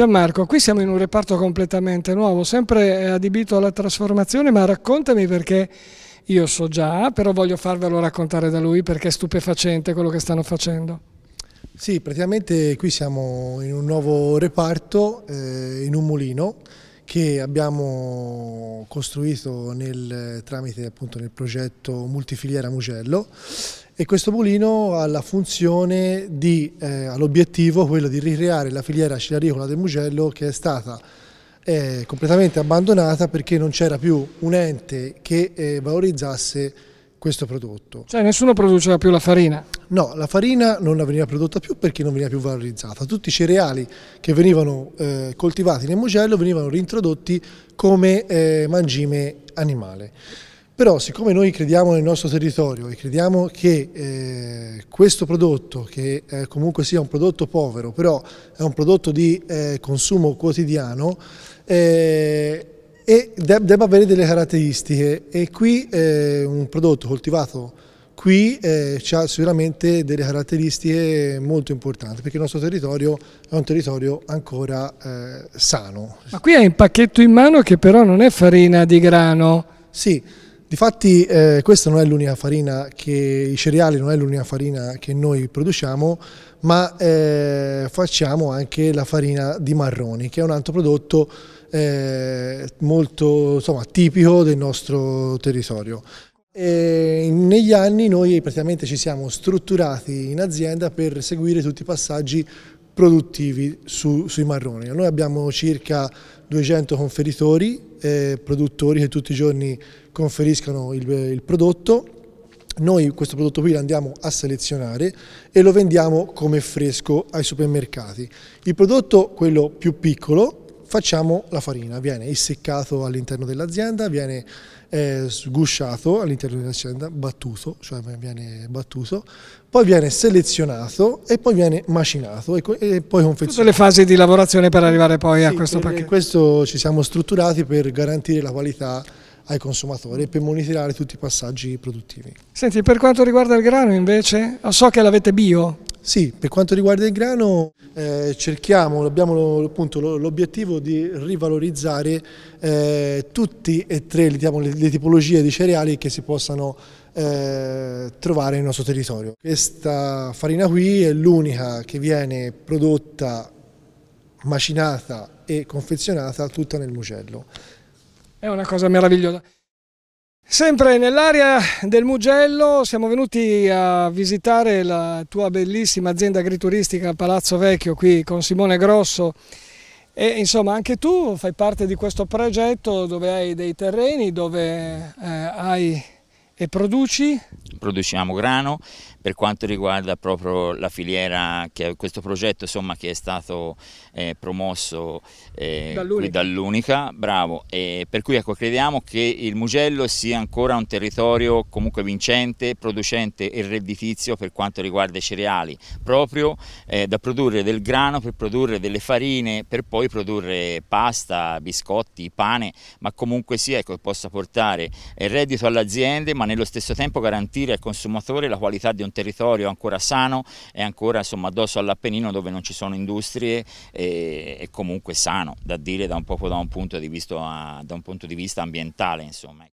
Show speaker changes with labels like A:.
A: Gianmarco, qui siamo in un reparto completamente nuovo, sempre eh, adibito alla trasformazione, ma raccontami perché io so già, però voglio farvelo raccontare da lui perché è stupefacente quello che stanno facendo.
B: Sì, praticamente qui siamo in un nuovo reparto, eh, in un mulino, che abbiamo costruito nel, tramite appunto nel progetto Multifiliera Mugello e questo mulino ha la funzione di, eh, ha l'obiettivo quello di ricreare la filiera cilaricola del Mugello che è stata eh, completamente abbandonata perché non c'era più un ente che eh, valorizzasse questo prodotto. Cioè nessuno produceva più la farina? No, la farina non la veniva prodotta più perché non veniva più valorizzata. Tutti i cereali che venivano eh, coltivati nel Mugello venivano reintrodotti come eh, mangime animale. Però siccome noi crediamo nel nostro territorio e crediamo che eh, questo prodotto, che eh, comunque sia un prodotto povero, però è un prodotto di eh, consumo quotidiano, eh, e debba avere delle caratteristiche e qui eh, un prodotto coltivato qui eh, ha sicuramente delle caratteristiche molto importanti perché il nostro territorio è un territorio ancora eh, sano.
A: Ma qui hai un pacchetto in mano che però non è farina di grano. Sì, difatti eh,
B: questa non è l'unica farina che i cereali non è l'unica farina che noi produciamo, ma eh, facciamo anche la farina di marroni che è un altro prodotto eh, molto insomma, tipico del nostro territorio. E negli anni noi praticamente ci siamo strutturati in azienda per seguire tutti i passaggi produttivi su, sui marroni. Noi abbiamo circa 200 conferitori, eh, produttori che tutti i giorni conferiscono il, il prodotto noi questo prodotto qui lo andiamo a selezionare e lo vendiamo come fresco ai supermercati. Il prodotto, quello più piccolo, facciamo la farina, viene essiccato all'interno dell'azienda, viene eh, sgusciato all'interno dell'azienda, battuto, cioè viene battuto, poi viene selezionato e poi viene macinato e, e poi confezionato. Tutte le fasi
A: di lavorazione per arrivare poi sì, a questo pacchetto. Questo ci
B: siamo strutturati per garantire la qualità ai consumatori e per monitorare tutti i passaggi produttivi.
A: Senti, per quanto riguarda il grano invece, so che l'avete bio, sì, per quanto
B: riguarda il grano eh, cerchiamo, abbiamo l'obiettivo di rivalorizzare eh, tutte e tre diciamo, le, le, tipologie di cereali che si possano eh, trovare nel nostro territorio. Questa farina qui è l'unica che viene prodotta, macinata e confezionata tutta nel Mugello.
A: È una cosa meravigliosa. Sempre nell'area del Mugello siamo venuti a visitare la tua bellissima azienda agrituristica Palazzo Vecchio qui con Simone Grosso e insomma anche tu fai parte di questo progetto dove hai dei terreni, dove eh, hai e produci?
C: Produciamo grano, per quanto riguarda proprio la filiera, che, questo progetto insomma, che è stato eh, promosso eh, dall'Unica, dall bravo, eh, per cui ecco, crediamo che il Mugello sia ancora un territorio comunque vincente, producente e redditizio per quanto riguarda i cereali, proprio eh, da produrre del grano per produrre delle farine, per poi produrre pasta, biscotti, pane, ma comunque sia ecco, possa portare eh, reddito alle aziende ma nello stesso tempo garantire al consumatore la qualità di un un territorio ancora sano e ancora insomma, addosso all'Appennino dove non ci sono industrie e, e comunque sano da dire da un, da un, punto, di vista, da un punto di vista ambientale. Insomma.